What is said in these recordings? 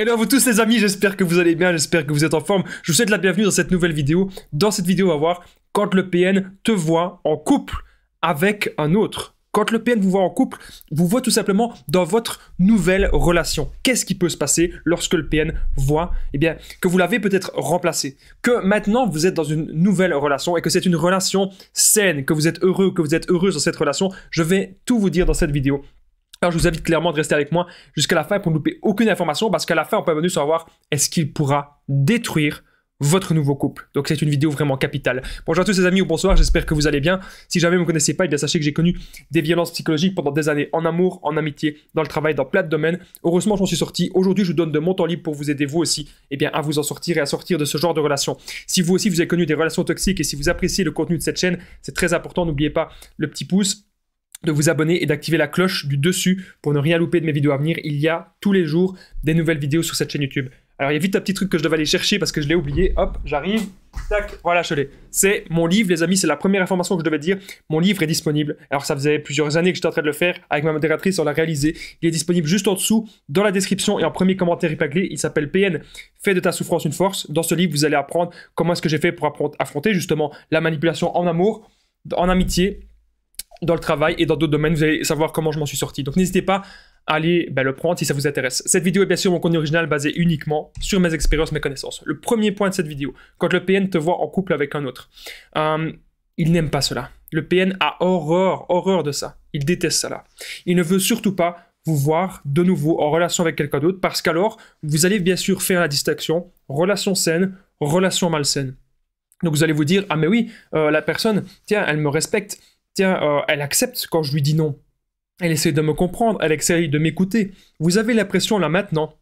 Hello eh à vous tous les amis, j'espère que vous allez bien, j'espère que vous êtes en forme. Je vous souhaite la bienvenue dans cette nouvelle vidéo. Dans cette vidéo, on va voir quand le PN te voit en couple avec un autre. Quand le PN vous voit en couple, vous voit tout simplement dans votre nouvelle relation. Qu'est-ce qui peut se passer lorsque le PN voit eh bien, que vous l'avez peut-être remplacé, que maintenant vous êtes dans une nouvelle relation et que c'est une relation saine, que vous êtes heureux, que vous êtes heureuse dans cette relation Je vais tout vous dire dans cette vidéo. Alors, je vous invite clairement de rester avec moi jusqu'à la fin pour ne louper aucune information parce qu'à la fin, on peut venir savoir est-ce qu'il pourra détruire votre nouveau couple. Donc c'est une vidéo vraiment capitale. Bonjour à tous les amis ou bonsoir, j'espère que vous allez bien. Si jamais vous ne me connaissez pas, eh bien sachez que j'ai connu des violences psychologiques pendant des années en amour, en amitié, dans le travail, dans plein de domaines. Heureusement, j'en suis sorti. Aujourd'hui, je vous donne de mon temps libre pour vous aider vous aussi eh bien, à vous en sortir et à sortir de ce genre de relations. Si vous aussi vous avez connu des relations toxiques et si vous appréciez le contenu de cette chaîne, c'est très important, n'oubliez pas le petit pouce de vous abonner et d'activer la cloche du dessus pour ne rien louper de mes vidéos à venir. Il y a tous les jours des nouvelles vidéos sur cette chaîne YouTube. Alors il y a vite un petit truc que je devais aller chercher parce que je l'ai oublié. Hop, j'arrive. Tac, voilà, je l'ai. C'est mon livre, les amis, c'est la première information que je devais dire. Mon livre est disponible. Alors ça faisait plusieurs années que j'étais en train de le faire avec ma modératrice, on l'a réalisé. Il est disponible juste en dessous, dans la description et en premier commentaire épinglé. Il s'appelle PN, Fais de ta souffrance une force. Dans ce livre, vous allez apprendre comment est-ce que j'ai fait pour affronter justement la manipulation en amour, en amitié dans le travail et dans d'autres domaines. Vous allez savoir comment je m'en suis sorti. Donc n'hésitez pas à aller ben, le prendre si ça vous intéresse. Cette vidéo est bien sûr mon contenu original basé uniquement sur mes expériences, mes connaissances. Le premier point de cette vidéo, quand le PN te voit en couple avec un autre, euh, il n'aime pas cela. Le PN a horreur, horreur de ça. Il déteste cela. Il ne veut surtout pas vous voir de nouveau en relation avec quelqu'un d'autre parce qu'alors, vous allez bien sûr faire la distinction relation saine, relation malsaine. Donc vous allez vous dire, ah mais oui, euh, la personne, tiens, elle me respecte, euh, elle accepte quand je lui dis non. Elle essaie de me comprendre, elle essaie de m'écouter. Vous avez l'impression là maintenant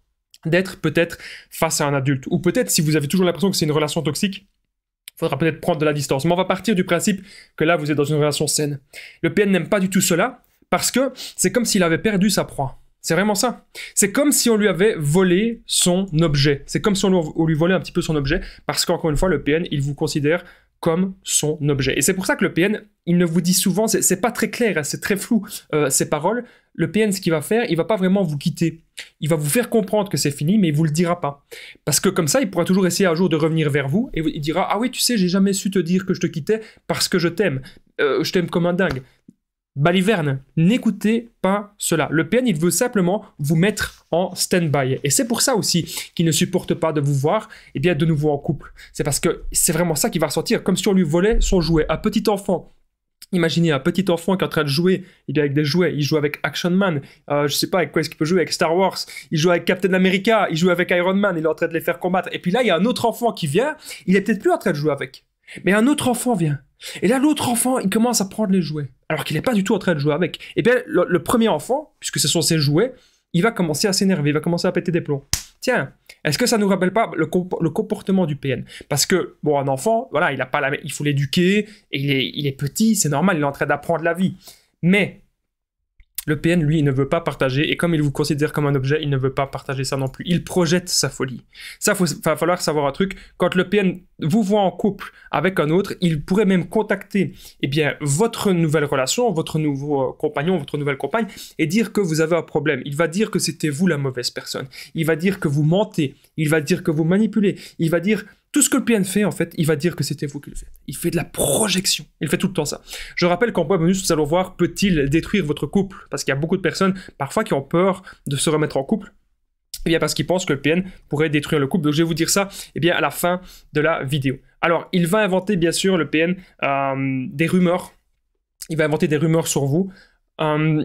d'être peut-être face à un adulte. Ou peut-être si vous avez toujours l'impression que c'est une relation toxique, il faudra peut-être prendre de la distance. Mais on va partir du principe que là, vous êtes dans une relation saine. Le PN n'aime pas du tout cela parce que c'est comme s'il avait perdu sa proie. C'est vraiment ça. C'est comme si on lui avait volé son objet. C'est comme si on lui volait un petit peu son objet, parce qu'encore une fois, le PN, il vous considère comme son objet. Et c'est pour ça que le PN, il ne vous dit souvent, c'est pas très clair, hein, c'est très flou ses euh, paroles. Le PN, ce qu'il va faire, il va pas vraiment vous quitter. Il va vous faire comprendre que c'est fini, mais il vous le dira pas. Parce que comme ça, il pourra toujours essayer un jour de revenir vers vous et il dira Ah oui, tu sais, j'ai jamais su te dire que je te quittais parce que je t'aime. Euh, je t'aime comme un dingue baliverne. N'écoutez pas cela. Le PN, il veut simplement vous mettre en stand-by. Et c'est pour ça aussi qu'il ne supporte pas de vous voir et eh bien de nouveau en couple. C'est parce que c'est vraiment ça qui va ressortir, comme si on lui volait son jouet. Un petit enfant Imaginez un petit enfant qui est en train de jouer, il est avec des jouets, il joue avec Action Man, je euh, je sais pas avec quoi est-ce qu'il peut jouer, avec Star Wars, il joue avec Captain America, il joue avec Iron Man, il est en train de les faire combattre. Et puis là, il y a un autre enfant qui vient, il est peut-être plus en train de jouer avec. Mais un autre enfant vient. Et là, l'autre enfant, il commence à prendre les jouets. Alors qu'il n'est pas du tout en train de jouer avec. Et eh bien, le, premier enfant, puisque ce sont ses jouets, il va commencer à s'énerver, il va commencer à péter des plombs. Tiens, est-ce que ça ne nous rappelle pas le, comportement du PN Parce que, bon, un enfant, voilà, il a pas la... il faut l'éduquer, et il est, il est petit, c'est normal, il est en train d'apprendre la vie. Mais le PN, lui, ne veut pas partager, et comme il vous considère comme un objet, il ne veut pas partager ça non plus. Il projette sa folie. Ça, il va falloir savoir un truc. Quand le PN vous voit en couple avec un autre, il pourrait même contacter eh bien, votre nouvelle relation, votre nouveau euh, compagnon, votre nouvelle compagne, et dire que vous avez un problème. Il va dire que c'était vous la mauvaise personne. Il va dire que vous mentez. Il va dire que vous manipulez. Il va dire tout ce que le PN fait, en fait, il va dire que c'était vous qui le faites. Il fait de la projection. Il fait tout le temps ça. Je rappelle qu'en point bonus, nous allons voir peut-il détruire votre couple Parce qu'il y a beaucoup de personnes, parfois, qui ont peur de se remettre en couple. Eh bien parce qu'ils pensent que le PN pourrait détruire le couple. Donc je vais vous dire ça eh bien, à la fin de la vidéo. Alors, il va inventer, bien sûr, le PN, euh, des rumeurs. Il va inventer des rumeurs sur vous. Euh,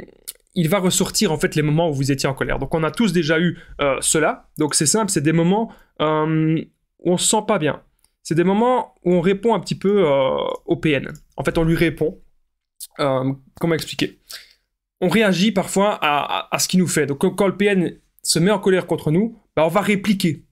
il va ressortir en fait les moments où vous étiez en colère. Donc on a tous déjà eu euh, cela. Donc c'est simple, c'est des moments on se sent pas bien. C'est des moments où on répond un petit peu euh, au PN. En fait, on lui répond. Euh, comment expliquer On réagit parfois à, ce qu'il nous fait. Donc, quand le PN se met en colère contre nous, bah, on va répliquer.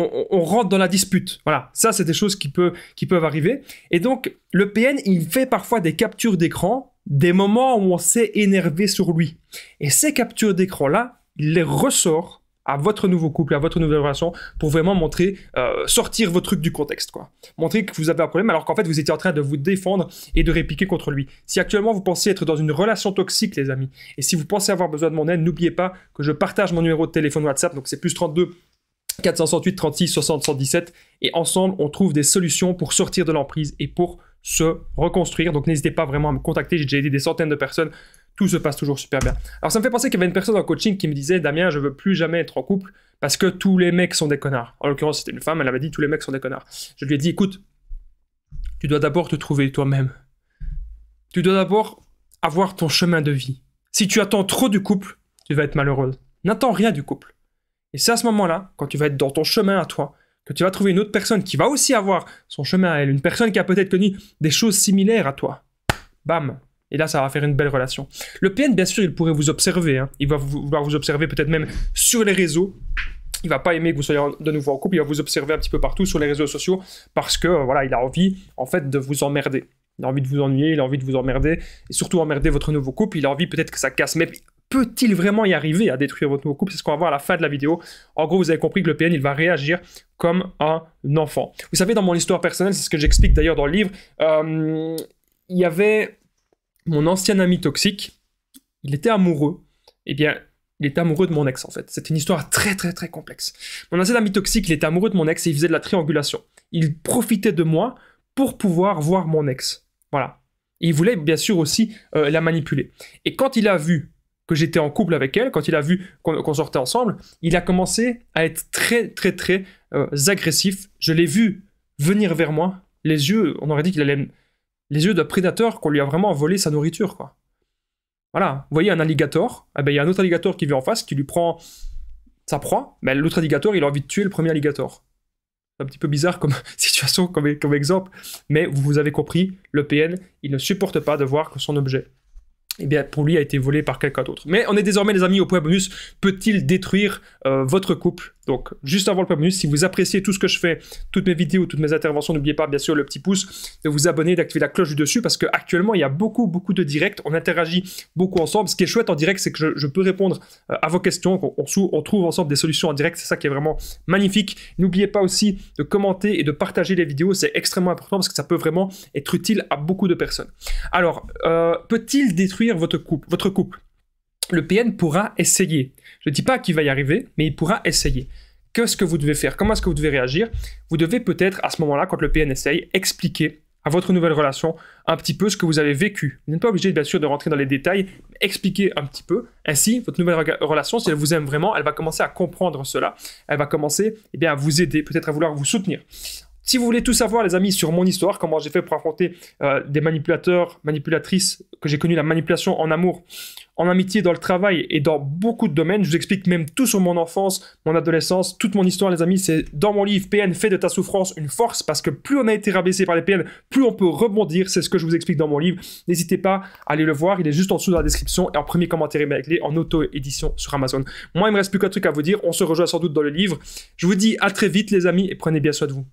On, rentre dans la dispute. Voilà, ça, c'est des choses qui, peut, qui peuvent arriver. Et donc, le PN, il fait parfois des captures d'écran, des moments où on s'est énervé sur lui. Et ces captures d'écran-là, il les ressort à votre nouveau couple, à votre nouvelle relation, pour vraiment montrer, euh, sortir vos trucs du contexte, quoi. Montrer que vous avez un problème alors qu'en fait vous étiez en train de vous défendre et de répliquer contre lui. Si actuellement vous pensez être dans une relation toxique, les amis, et si vous pensez avoir besoin de mon aide, n'oubliez pas que je partage mon numéro de téléphone WhatsApp, donc c'est plus 32 468 36 60 117, et ensemble on trouve des solutions pour sortir de l'emprise et pour se reconstruire. Donc n'hésitez pas vraiment à me contacter, j'ai déjà aidé des centaines de personnes tout se passe toujours super bien. Alors ça me fait penser qu'il y avait une personne en coaching qui me disait Damien, je veux plus jamais être en couple parce que tous les mecs sont des connards. En l'occurrence, c'était une femme, elle avait dit tous les mecs sont des connards. Je lui ai dit écoute, tu dois d'abord te trouver toi-même. Tu dois d'abord avoir ton chemin de vie. Si tu attends trop du couple, tu vas être malheureuse. N'attends rien du couple. Et c'est à ce moment-là, quand tu vas être dans ton chemin à toi, que tu vas trouver une autre personne qui va aussi avoir son chemin à elle, une personne qui a peut-être connu des choses similaires à toi. Bam, et là, ça va faire une belle relation. Le PN, bien sûr, il pourrait vous observer. Hein. Il va vouloir vous observer peut-être même sur les réseaux. Il va pas aimer que vous soyez de nouveau en couple. Il va vous observer un petit peu partout sur les réseaux sociaux parce que euh, voilà, il a envie en fait de vous emmerder. Il a envie de vous ennuyer, il a envie de vous emmerder et surtout emmerder votre nouveau couple. Il a envie peut-être que ça casse. Mais peut-il vraiment y arriver à détruire votre nouveau couple C'est ce qu'on va voir à la fin de la vidéo. En gros, vous avez compris que le PN, il va réagir comme un enfant. Vous savez, dans mon histoire personnelle, c'est ce que j'explique d'ailleurs dans le livre. Euh, il y avait mon ancien ami toxique, il était amoureux. Eh bien, il était amoureux de mon ex en fait. C'est une histoire très très très complexe. Mon ancien ami toxique, il était amoureux de mon ex et il faisait de la triangulation. Il profitait de moi pour pouvoir voir mon ex. Voilà. il voulait bien sûr aussi euh, la manipuler. Et quand il a vu que j'étais en couple avec elle, quand il a vu qu'on sortait ensemble, il a commencé à être très très très euh, agressif. Je l'ai vu venir vers moi, les yeux, on aurait dit qu'il allait les yeux d'un prédateur qu'on lui a vraiment volé sa nourriture, quoi. Voilà, vous voyez un alligator, eh ben, il y a un autre alligator qui vient en face, qui lui prend sa proie, mais l'autre alligator, il a envie de tuer le premier alligator. C'est un petit peu bizarre comme situation, comme, exemple, mais vous avez compris, le PN, il ne supporte pas de voir que son objet eh bien, pour lui a été volé par quelqu'un d'autre. Mais on est désormais, les amis, au point bonus. Peut-il détruire euh, votre couple donc, juste avant le premier si vous appréciez tout ce que je fais, toutes mes vidéos, toutes mes interventions, n'oubliez pas, bien sûr, le petit pouce, de vous abonner, d'activer la cloche du dessus, parce qu'actuellement, il y a beaucoup, beaucoup de directs. On interagit beaucoup ensemble. Ce qui est chouette en direct, c'est que je, peux répondre euh, à vos questions. On, trouve ensemble des solutions en direct. C'est ça qui est vraiment magnifique. N'oubliez pas aussi de commenter et de partager les vidéos. C'est extrêmement important parce que ça peut vraiment être utile à beaucoup de personnes. Alors, euh, peut-il détruire votre couple, votre couple le PN pourra essayer. Je ne dis pas qu'il va y arriver, mais il pourra essayer. Qu'est-ce que vous devez faire Comment est-ce que vous devez réagir Vous devez peut-être, à ce moment-là, quand le PN essaye, expliquer à votre nouvelle relation un petit peu ce que vous avez vécu. Vous n'êtes pas obligé, bien sûr, de rentrer dans les détails, expliquer un petit peu. Ainsi, votre nouvelle relation, si elle vous aime vraiment, elle va commencer à comprendre cela. Elle va commencer eh bien, à vous aider, peut-être à vouloir vous soutenir. Si vous voulez tout savoir, les amis, sur mon histoire, comment j'ai fait pour affronter euh, des manipulateurs, manipulatrices, que j'ai connu la manipulation en amour, en amitié, dans le travail et dans beaucoup de domaines, je vous explique même tout sur mon enfance, mon adolescence, toute mon histoire, les amis, c'est dans mon livre PN, fait de ta souffrance une force, parce que plus on a été rabaissé par les PN, plus on peut rebondir, c'est ce que je vous explique dans mon livre. N'hésitez pas à aller le voir, il est juste en dessous dans la description et en premier commentaire les en auto-édition sur Amazon. Moi, il me reste plus qu'un truc à vous dire, on se rejoint sans doute dans le livre. Je vous dis à très vite, les amis, et prenez bien soin de vous.